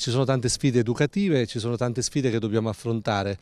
ci sono tante sfide educative, ci sono tante sfide che dobbiamo affrontare.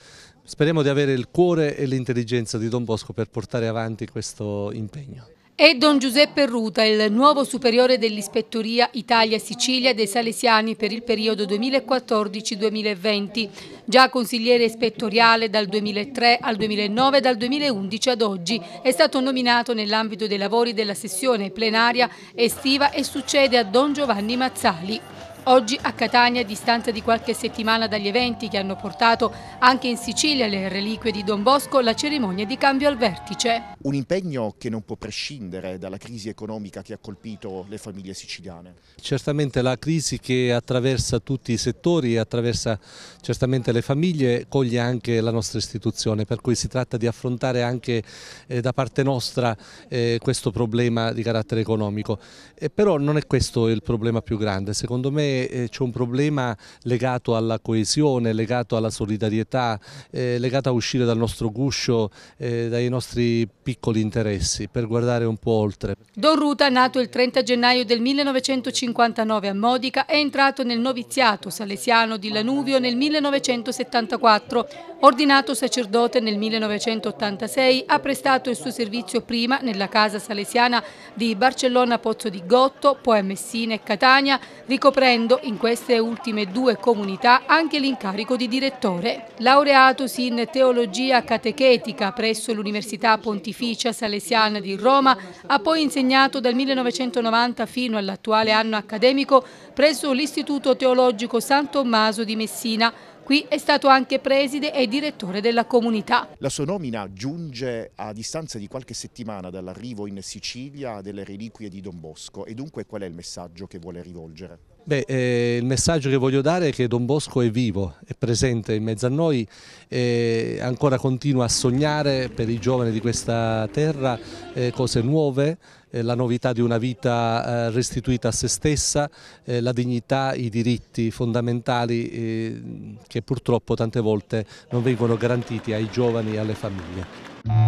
Speriamo di avere il cuore e l'intelligenza di Don Bosco per portare avanti questo impegno. È Don Giuseppe Ruta, il nuovo superiore dell'Ispettoria Italia-Sicilia dei Salesiani per il periodo 2014-2020, già consigliere ispettoriale dal 2003 al 2009 e dal 2011 ad oggi, è stato nominato nell'ambito dei lavori della sessione plenaria estiva e succede a Don Giovanni Mazzali. Oggi a Catania, a distanza di qualche settimana dagli eventi che hanno portato anche in Sicilia le reliquie di Don Bosco, la cerimonia di cambio al vertice. Un impegno che non può prescindere dalla crisi economica che ha colpito le famiglie siciliane. Certamente la crisi che attraversa tutti i settori, attraversa certamente le famiglie, coglie anche la nostra istituzione, per cui si tratta di affrontare anche eh, da parte nostra eh, questo problema di carattere economico. Eh, però non è questo il problema più grande, secondo me eh, c'è un problema legato alla coesione, legato alla solidarietà, eh, legato a uscire dal nostro guscio, eh, dai nostri piccoli interessi, per guardare un po' oltre. Don Ruta, nato il 30 gennaio del 1959 a Modica, è entrato nel noviziato salesiano di Lanuvio nel 1974, ordinato sacerdote nel 1986, ha prestato il suo servizio prima nella casa salesiana di Barcellona Pozzo di Gotto, poi a Messina e Catania, ricoprendo assumendo in queste ultime due comunità anche l'incarico di direttore. Laureatosi in teologia catechetica presso l'Università Pontificia Salesiana di Roma, ha poi insegnato dal 1990 fino all'attuale anno accademico presso l'Istituto Teologico San Tommaso di Messina, Qui è stato anche preside e direttore della comunità. La sua nomina giunge a distanza di qualche settimana dall'arrivo in Sicilia delle reliquie di Don Bosco e dunque qual è il messaggio che vuole rivolgere? Beh, eh, il messaggio che voglio dare è che Don Bosco è vivo, è presente in mezzo a noi e ancora continua a sognare per i giovani di questa terra eh, cose nuove, eh, la novità di una vita eh, restituita a se stessa, eh, la dignità, i diritti fondamentali che purtroppo tante volte non vengono garantiti ai giovani e alle famiglie.